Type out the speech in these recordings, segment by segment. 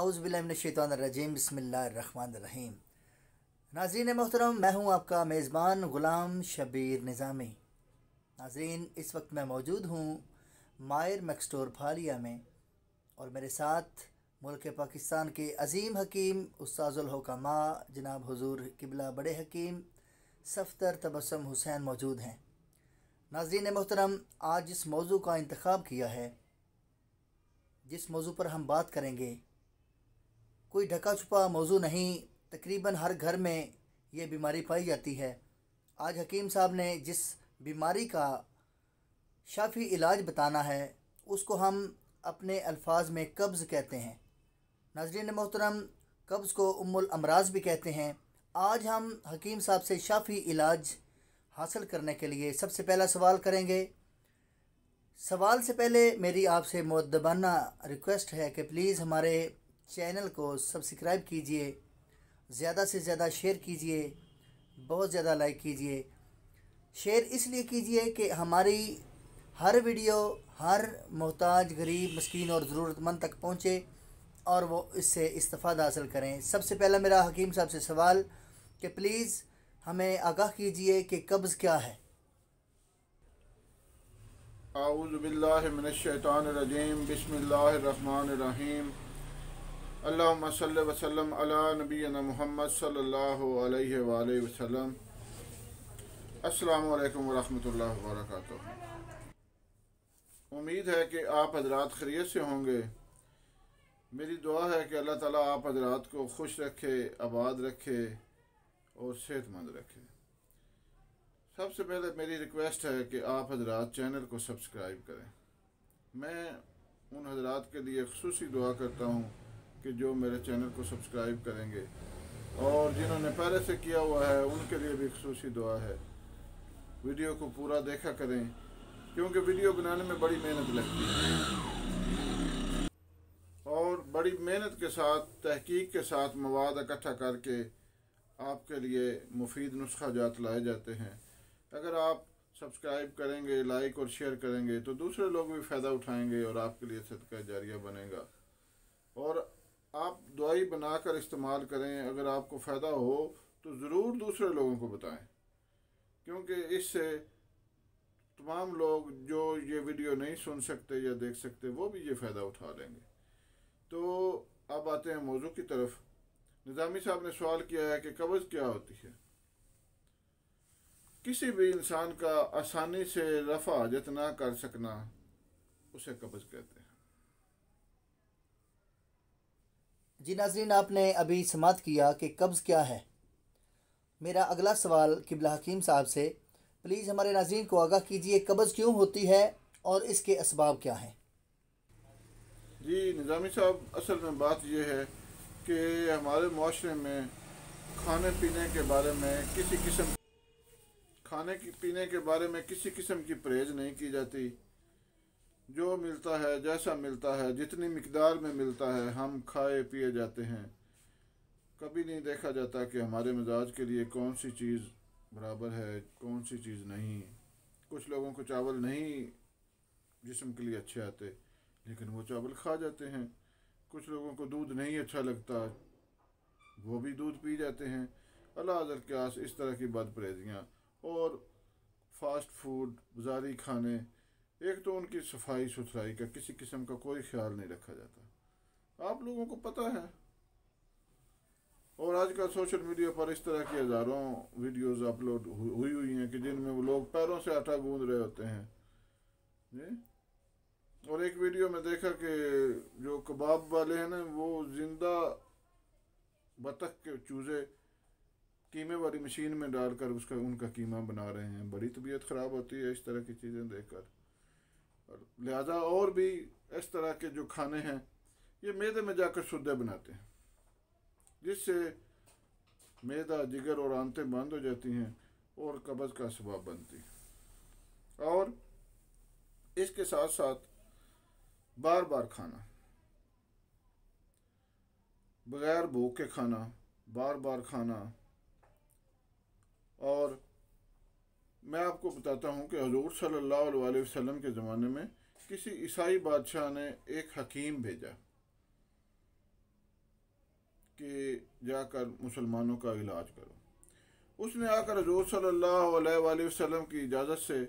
आउज़बिल्लाशैतरजीम बसमीम नाजरीन मोहतरम मैं हूं आपका मेज़बान ग़ुलाम शबीर निज़ामी नाजरीन इस वक्त मैं मौजूद हूं मायर मैक्सटोर फालिया में और मेरे साथ मुल्क पाकिस्तान के अजीम हकीम माँ जनाब हज़ूर किबला बड़े हकीम सफ्तर तबसम हुसैन मौजूद हैं नाजरीन मोहतरम आज इस मौजू का इंतखब किया है जिस मौजू पर हम बात करेंगे कोई ढका छुपा मौजू नहीं तकरीबन हर घर में ये बीमारी पाई जाती है आज हकीम साहब ने जिस बीमारी का शाफी इलाज बताना है उसको हम अपने अल्फाज में कब्ज़ कहते हैं नजरिन मोहतरम कब्ज़ को उमुल अमराज भी कहते हैं आज हम हकीम साहब से शाफी इलाज हासिल करने के लिए सबसे पहला सवाल करेंगे सवाल से पहले मेरी आपसे मुद्दबाना रिक्वेस्ट है कि प्लीज़ हमारे चैनल को सब्सक्राइब कीजिए ज़्यादा से ज़्यादा शेयर कीजिए बहुत ज़्यादा लाइक कीजिए शेयर इसलिए कीजिए कि हमारी हर वीडियो हर मोहताज गरीब मस्किन और ज़रूरतमंद तक पहुँचे और वो इससे इस्तफाद हासिल करें सबसे पहला मेरा हकीम साहब से सवाल कि प्लीज़ हमें आगाह कीजिए कि कब्ज़ क्या है बिस्मिल्लर बसमीम अल्लाम सल वसलम अला वसलम अल्लाम वरहमल वर्क उम्मीद है कि आप हजरात खरीत से होंगे मेरी दुआ है कि अल्लाह ताला आप हजरात को खुश रखे आबाद रखे और सेहतमंद रखे सबसे पहले मेरी रिक्वेस्ट है कि आप हजरात चैनल को सब्सक्राइब करें मैं उन हजरात के लिए खसूसी दुआ करता हूँ कि जो मेरे चैनल को सब्सक्राइब करेंगे और जिन्होंने पहले से किया हुआ है उनके लिए भी खसूस दुआ है वीडियो को पूरा देखा करें क्योंकि वीडियो बनाने में बड़ी मेहनत लगती है और बड़ी मेहनत के साथ तहकीक के साथ मवाद इकट्ठा करके आपके लिए मुफीद नुस्खा जात लाए जाते हैं अगर आप सब्सक्राइब करेंगे लाइक और शेयर करेंगे तो दूसरे लोग भी फ़ायदा उठाएंगे और आपके लिए सदका जारिया बनेगा और आप दवाई बनाकर इस्तेमाल करें अगर आपको फ़ायदा हो तो ज़रूर दूसरे लोगों को बताएं क्योंकि इससे तमाम लोग जो ये वीडियो नहीं सुन सकते या देख सकते वो भी ये फ़ायदा उठा लेंगे तो अब आते हैं मौजू की तरफ निज़ामी साहब ने सवाल किया है कि कब्ज़ क्या होती है किसी भी इंसान का आसानी से रफा जितना कर सकना उसे कब्ज़ कहते हैं जी नाजरीन आपने अभी समात किया कि कब्ज़ क्या है मेरा अगला सवाल किबला हकीम साहब से प्लीज़ हमारे नाजरीन को आगाह कीजिए कब्ज़ क्यों होती है और इसके इसबाब क्या हैं जी निज़ामी साहब असल में बात यह है कि हमारे माशरे में खाने पीने के बारे में किसी किस्म खाने की पीने के बारे में किसी किस्म की परहेज नहीं की जाती जो मिलता है जैसा मिलता है जितनी मकदार में मिलता है हम खाए पिए जाते हैं कभी नहीं देखा जाता कि हमारे मिजाज के लिए कौन सी चीज़ बराबर है कौन सी चीज़ नहीं कुछ लोगों को चावल नहीं जिसम के लिए अच्छे आते लेकिन वो चावल खा जाते हैं कुछ लोगों को दूध नहीं अच्छा लगता वो भी दूध पी जाते हैं अलाजर क्यास इस तरह की बदप्रेजियाँ और फास्ट फूड बाजारी खाने एक तो उनकी सफाई सुथराई का किसी किस्म का कोई ख्याल नहीं रखा जाता आप लोगों को पता है और आजकल सोशल मीडिया पर इस तरह की हज़ारों वीडियोस अपलोड हुई हुई हैं कि जिनमें वो लोग पैरों से आटा गूंद रहे होते हैं जी और एक वीडियो में देखा कि जो कबाब वाले हैं ना वो जिंदा बतख के चूज़े कीमे वाली मशीन में डालकर उसका उनका कीमा बना रहे हैं बड़ी तबीयत ख़राब होती है इस तरह की चीज़ें देखकर लिहाजा और भी इस तरह के जो खाने हैं ये मैदे में जाकर शुद्ध बनाते हैं जिससे मैदा जिगर और आंतें बंद हो जाती हैं और कब्ज़ का सबाब बनती है और इसके साथ साथ बार बार खाना बगैर भूख के खाना बार बार खाना और मैं आपको बताता हूँ कि हजूर सल्लल्लाहु अलैहि वसल्लम के ज़माने में किसी ईसाई बादशाह ने एक हकीम भेजा कि जाकर मुसलमानों का इलाज करो उसने आकर हजूर सल्लल्लाहु अलैहि वसल्लम की इजाज़त से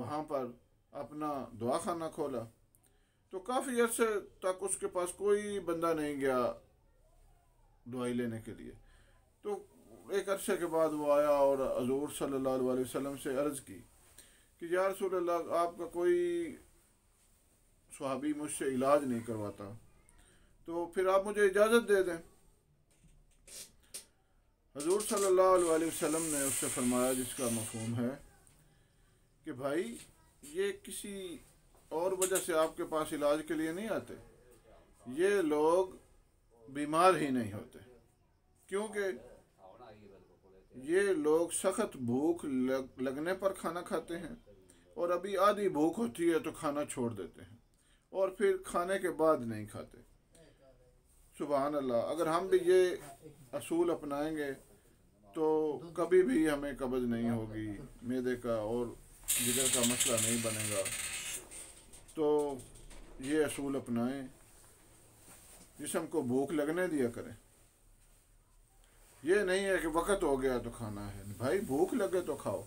वहाँ पर अपना दुआ खाना खोला तो काफ़ी अरसे तक उसके पास कोई बंदा नहीं गया दवाई लेने के लिए तो एक अरसे के बाद वो आया और हजूर सल्ला वसम से अर्ज़ की कि यार सोल्ला आपका कोई सुहाबी मुझसे इलाज नहीं करवाता तो फिर आप मुझे इजाज़त दे दें हजूर सल्ला वसम ने उससे फरमाया जिसका मफहम है कि भाई ये किसी और वजह से आपके पास इलाज के लिए नहीं आते ये लोग बीमार ही नहीं होते क्योंकि ये लोग सख्त भूख लग, लगने पर खाना खाते हैं और अभी आधी भूख होती है तो खाना छोड़ देते हैं और फिर खाने के बाद नहीं खाते सुबह अल्लाह अगर हम भी ये असूल अपनाएंगे तो कभी भी हमें कब्ज़ नहीं होगी मैदे का और जिगर का मसला नहीं बनेगा तो ये असूल अपनाएं जिसम को भूख लगने दिया करें ये नहीं है कि वक़्त हो गया तो खाना है भाई भूख लगे तो खाओ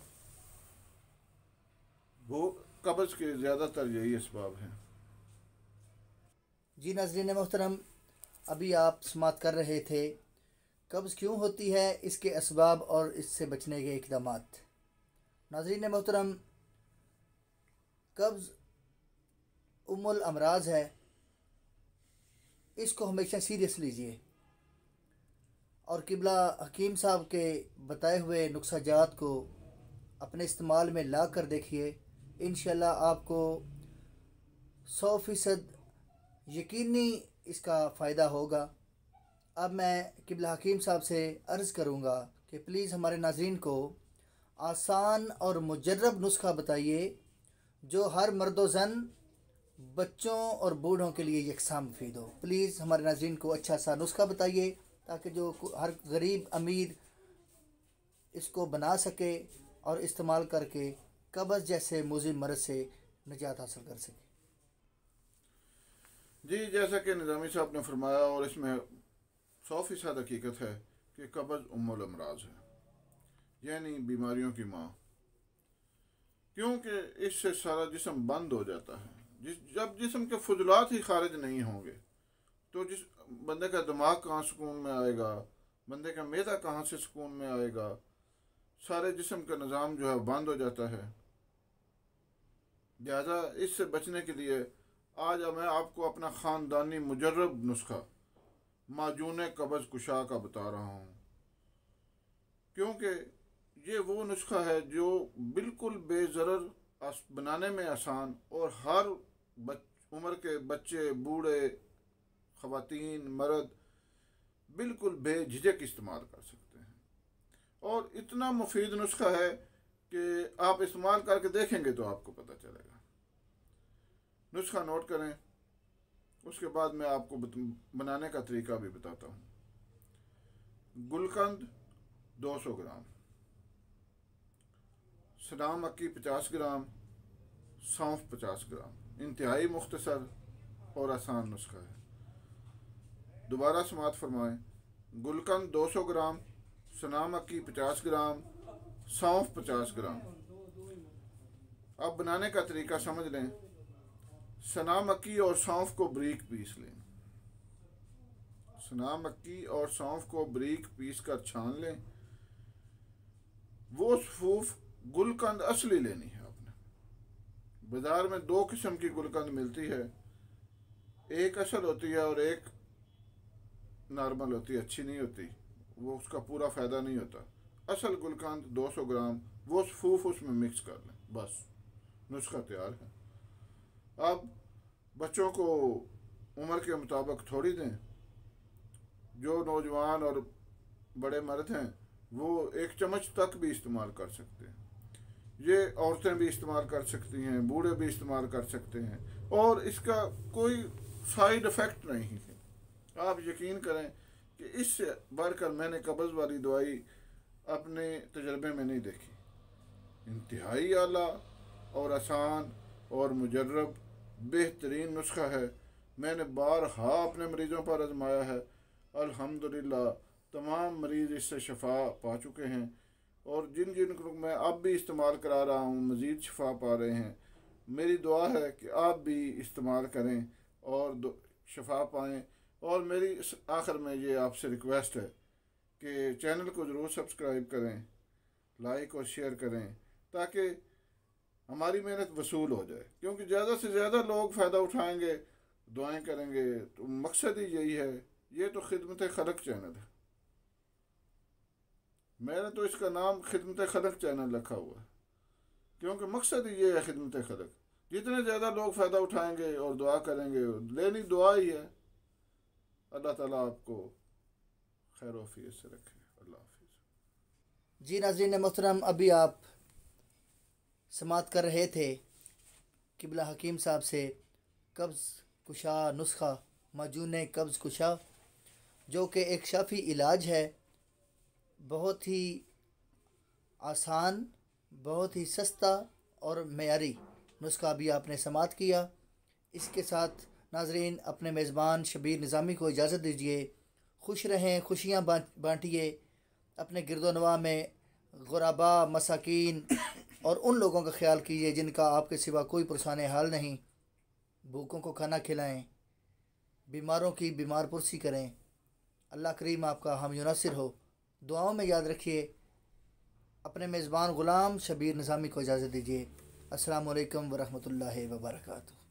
भूख कब्ज़ के ज़्यादातर यही इसबाब हैं जी नाजरीन मोहतरम अभी आप समात कर रहे थे कब्ज़ क्यों होती है इसके इसबाब और इससे बचने के इकदाम नाजरीन मोहतरम कब्ज़ उमुल अमराज है इसको हमेशा सीरियस लीजिए और किबला हकीम साहब के बताए हुए नुस्खाजात को अपने इस्तेमाल में ला कर देखिए इन आपको सौ फ़ीसद यकीनी इसका फ़ायदा होगा अब मैं किबला हकीम साहब से अर्ज़ करूँगा कि प्लीज़ हमारे नाजरन को आसान और मुजरब नुस्खा बताइए जो हर मर्द वन बच्चों और बूढ़ों के लिए यकसा मुफीद हो प्लीज़ हमारे नाजरन को अच्छा सा नुस्खा बताइए ताकि जो हर गरीब अमीर इसको बना सके और इस्तेमाल करके कब्ज़ जैसे मुजी मरज से निजात हासिल कर सके जी जैसा कि निज़ामी साहब ने फरमाया और इसमें सौ फ़ीसद हकीकत है कि कब्ज़ उमुल अमराज है यानी बीमारियों की माँ क्योंकि इससे सारा जिसम बंद हो जाता है जिस जब जिसम के फजलात ही खारिज नहीं होंगे तो जिस बंदे का दिमाग कहाँ सुकून में आएगा बंदे का मैदा कहाँ से सुकून में आएगा सारे जिसम का निज़ाम जो है बंद हो जाता है लिहाजा इससे बचने के लिए आज मैं आपको अपना ख़ानदानी मुजरब नुस्खा माजून कबज़ कुशा का बता रहा हूँ क्योंकि ये वो नुस्खा है जो बिल्कुल बेज़र बनाने में आसान और हर बच उम्र के बच्चे बूढ़े ख़वान मर्द बिल्कुल बेझिझक इस्तेमाल कर सकते हैं और इतना मुफीद नुस्खा है कि आप इस्तेमाल करके देखेंगे तो आपको पता चलेगा नुस्खा नोट करें उसके बाद मैं आपको बनाने का तरीका भी बताता हूँ गुलकंद 200 ग्राम सदाम मक्की 50 ग्राम सौंफ 50 ग्राम इंतहाई मुख्तसर और आसान नुस्खा है दोबारा समात फरमाए गुलकंद 200 ग्राम सना मक्की पचास ग्राम सौंफ पचास ग्राम अब बनाने का तरीका समझ लें सना मक्की और सौंफ को ब्रीक पीस लें सना मक्की और सौंफ को ब्रीक पीस कर छान लें वो सफूफ गुलकंद असली लेनी है आपने बाज़ार में दो किस्म की गुलकंद मिलती है एक असल होती है और एक नॉर्मल होती अच्छी नहीं होती वो उसका पूरा फ़ायदा नहीं होता असल गुलकंद 200 ग्राम वो फूफ उसमें मिक्स कर लें बस नुस्खा तैयार है अब बच्चों को उम्र के मुताबिक थोड़ी दें जो नौजवान और बड़े मर्द हैं वो एक चम्मच तक भी इस्तेमाल कर सकते हैं ये औरतें भी इस्तेमाल कर सकती हैं बूढ़े भी इस्तेमाल कर सकते हैं और इसका कोई साइड इफ़ेक्ट नहीं आप यकीन करें कि इससे बढ़कर मैंने कब्ज़ वाली दवाई अपने तजर्बे में नहीं देखी इंतहाई आला और आसान और मुजरब बेहतरीन नुस्खा है मैंने बारहा अपने मरीज़ों पर आजमाया है अल्हम्दुलिल्लाह तमाम मरीज़ इससे शफा पा चुके हैं और जिन जिन को मैं अब भी इस्तेमाल करा रहा हूँ मज़ीद शफा पा रहे हैं मेरी दुआ है कि आप भी इस्तेमाल करें और शफा पाएँ और मेरी इस आखिर में ये आपसे रिक्वेस्ट है कि चैनल को ज़रूर सब्सक्राइब करें लाइक और शेयर करें ताकि हमारी मेहनत वसूल हो जाए क्योंकि ज़्यादा से ज़्यादा लोग फ़ायदा उठाएंगे दुआएं करेंगे तो मकसद ही यही है ये तो खिदमत खलक चैनल है मैंने तो इसका नाम खिदमत खलक चैनल रखा हुआ है क्योंकि मकसद ही ये है खिदमत खलक जितने ज़्यादा लोग फ़ायदा उठाएंगे और दुआ करेंगे लेनी दुआ ही है अल्लाह ताला आपको खैर वफीत से रखे अल्लाह हाफिज़ जी नाजरीन मोहतरम अभी आप समात कर रहे थे किबला हकीम साहब से कब्ज़ कुशा नुस्खा मजून कब्ज़ कुशा जो कि एक शाफी इलाज है बहुत ही आसान बहुत ही सस्ता और मैारी नुस्खा भी आपने समात किया इसके साथ नाजरीन अपने मेज़बान शबीर निज़ामी को इजाज़त दीजिए खुश रहें खुशियाँ बांटिए अपने गिरदोनवा में गुराबा मसाकिन और उन लोगों का ख्याल कीजिए जिनका आपके सिवा कोई परेशान हाल नहीं भूखों को खाना खिलाएं बीमारों की बीमार पुरसी करें अल्लाह करीम आपका हम मुनासर हो दुआओं में याद रखिए अपने मेज़बान ग़ुलाम शबीर निज़ामी को इजाज़त दीजिए असलकम वरहमल वर्का